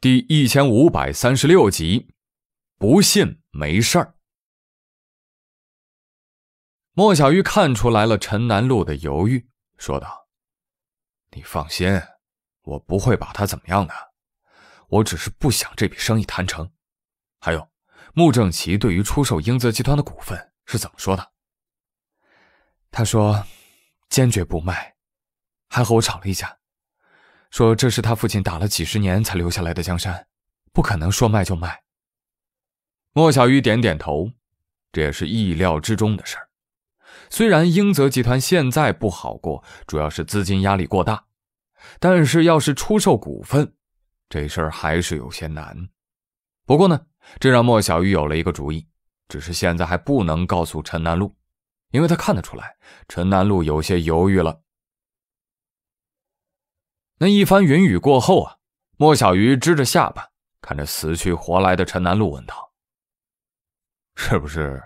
第一千五百三十六集，不信没事儿。莫小鱼看出来了陈南路的犹豫，说道：“你放心，我不会把他怎么样的。我只是不想这笔生意谈成。还有，穆正奇对于出售英泽集团的股份是怎么说的？他说坚决不卖，还和我吵了一架。”说：“这是他父亲打了几十年才留下来的江山，不可能说卖就卖。”莫小鱼点点头，这也是意料之中的事儿。虽然英泽集团现在不好过，主要是资金压力过大，但是要是出售股份，这事儿还是有些难。不过呢，这让莫小鱼有了一个主意，只是现在还不能告诉陈南路，因为他看得出来陈南路有些犹豫了。那一番云雨过后啊，莫小鱼支着下巴看着死去活来的陈南路，问道：“是不是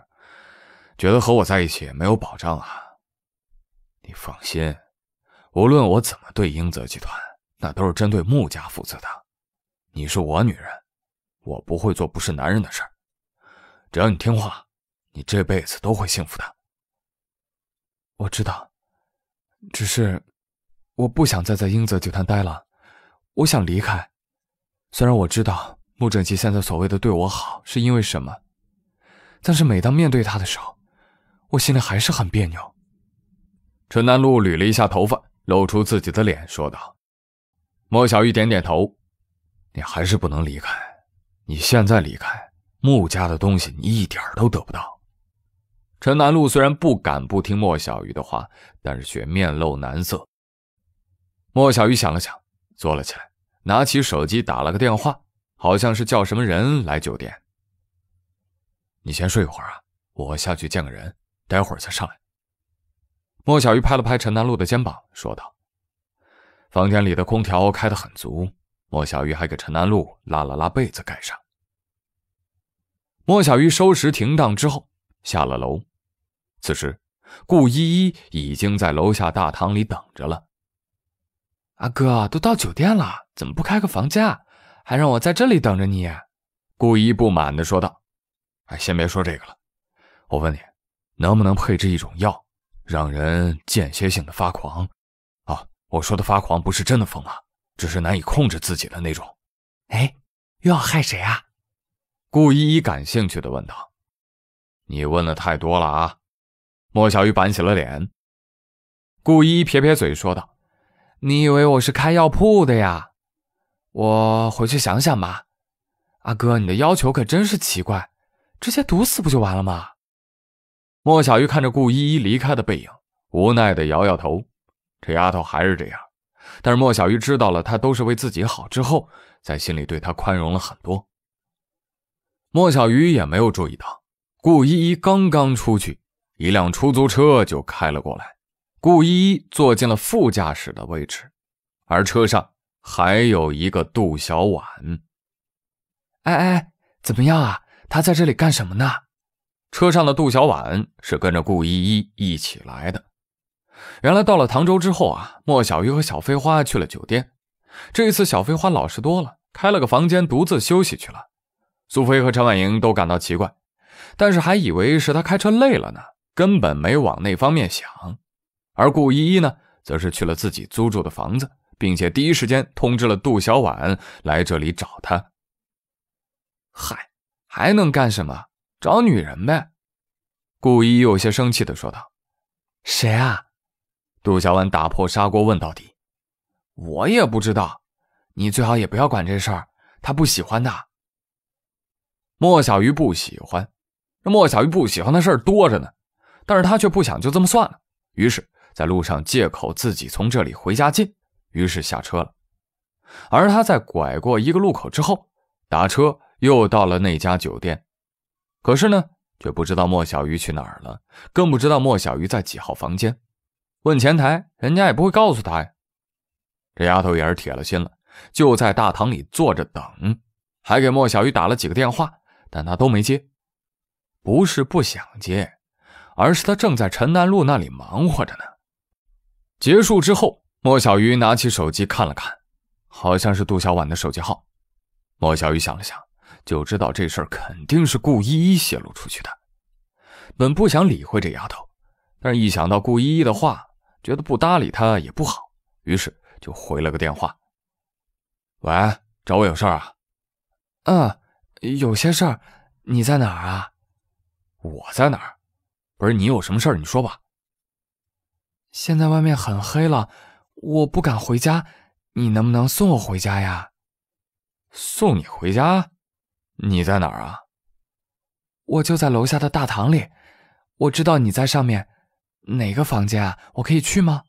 觉得和我在一起没有保障啊？”你放心，无论我怎么对英泽集团，那都是针对穆家负责的。你是我女人，我不会做不是男人的事儿。只要你听话，你这辈子都会幸福的。我知道，只是。我不想再在英泽酒团待了，我想离开。虽然我知道穆正奇现在所谓的对我好是因为什么，但是每当面对他的时候，我心里还是很别扭。陈南路捋了一下头发，露出自己的脸，说道：“莫小玉，点点头，你还是不能离开。你现在离开穆家的东西，你一点都得不到。”陈南路虽然不敢不听莫小鱼的话，但是却面露难色。莫小鱼想了想，坐了起来，拿起手机打了个电话，好像是叫什么人来酒店。你先睡一会儿啊，我下去见个人，待会儿再上来。莫小鱼拍了拍陈南路的肩膀，说道：“房间里的空调开得很足。”莫小鱼还给陈南路拉了拉被子，盖上。莫小鱼收拾停当之后，下了楼。此时，顾依依已经在楼下大堂里等着了。阿哥都到酒店了，怎么不开个房间，还让我在这里等着你？顾一不满地说道：“哎，先别说这个了，我问你，能不能配置一种药，让人间歇性的发狂？啊，我说的发狂不是真的疯了，只是难以控制自己的那种。”哎，又要害谁啊？顾依依感兴趣的问道：“你问的太多了啊！”莫小鱼板起了脸。顾一撇撇嘴说道。你以为我是开药铺的呀？我回去想想吧。阿哥，你的要求可真是奇怪，直接毒死不就完了吗？莫小鱼看着顾依依离开的背影，无奈的摇摇头。这丫头还是这样。但是莫小鱼知道了她都是为自己好之后，在心里对她宽容了很多。莫小鱼也没有注意到，顾依依刚刚出去，一辆出租车就开了过来。顾依依坐进了副驾驶的位置，而车上还有一个杜小婉。哎哎，怎么样啊？他在这里干什么呢？车上的杜小婉是跟着顾依依一起来的。原来到了唐州之后啊，莫小鱼和小飞花去了酒店。这一次，小飞花老实多了，开了个房间独自休息去了。苏菲和陈婉莹都感到奇怪，但是还以为是他开车累了呢，根本没往那方面想。而顾依依呢，则是去了自己租住的房子，并且第一时间通知了杜小婉来这里找他。嗨，还能干什么？找女人呗！顾依依有些生气的说道。谁啊？杜小婉打破砂锅问到底。我也不知道，你最好也不要管这事儿。他不喜欢的。莫小鱼不喜欢，莫小鱼不喜欢的事儿多着呢，但是他却不想就这么算了，于是。在路上，借口自己从这里回家近，于是下车了。而他在拐过一个路口之后，打车又到了那家酒店。可是呢，却不知道莫小鱼去哪儿了，更不知道莫小鱼在几号房间。问前台，人家也不会告诉他呀。这丫头也是铁了心了，就在大堂里坐着等，还给莫小鱼打了几个电话，但他都没接。不是不想接，而是他正在城南路那里忙活着呢。结束之后，莫小鱼拿起手机看了看，好像是杜小婉的手机号。莫小鱼想了想，就知道这事儿肯定是顾依依泄露出去的。本不想理会这丫头，但是一想到顾依依的话，觉得不搭理她也不好，于是就回了个电话：“喂，找我有事儿啊？”“嗯，有些事儿。你在哪儿啊？”“我在哪儿？不是你有什么事儿，你说吧。”现在外面很黑了，我不敢回家，你能不能送我回家呀？送你回家？你在哪儿啊？我就在楼下的大堂里，我知道你在上面，哪个房间啊？我可以去吗？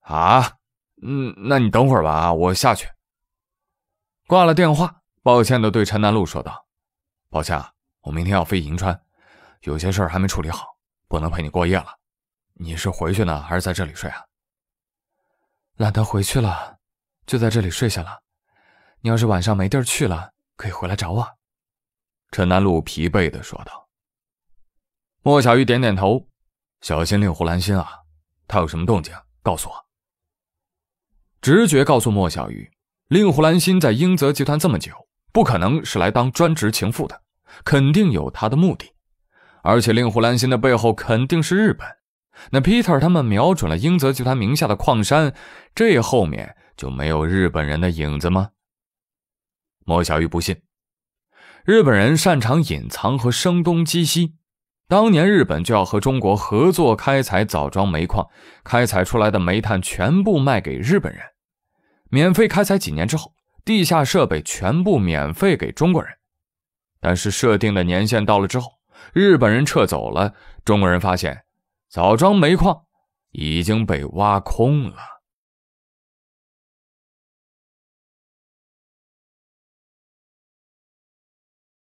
啊，嗯，那你等会儿吧，我下去。挂了电话，抱歉的对陈南路说道：“抱歉，我明天要飞银川，有些事儿还没处理好，不能陪你过夜了。”你是回去呢，还是在这里睡啊？懒得回去了，就在这里睡下了。你要是晚上没地儿去了，可以回来找我。”陈南路疲惫的说道。莫小鱼点点头：“小心令狐兰心啊，他有什么动静，告诉我。”直觉告诉莫小鱼，令狐兰心在英泽集团这么久，不可能是来当专职情妇的，肯定有他的目的。而且，令狐兰心的背后肯定是日本。那 Peter 他们瞄准了英泽集团名下的矿山，这后面就没有日本人的影子吗？莫小鱼不信，日本人擅长隐藏和声东击西。当年日本就要和中国合作开采枣庄煤矿，开采出来的煤炭全部卖给日本人，免费开采几年之后，地下设备全部免费给中国人。但是设定的年限到了之后，日本人撤走了，中国人发现。枣庄煤矿已经被挖空了。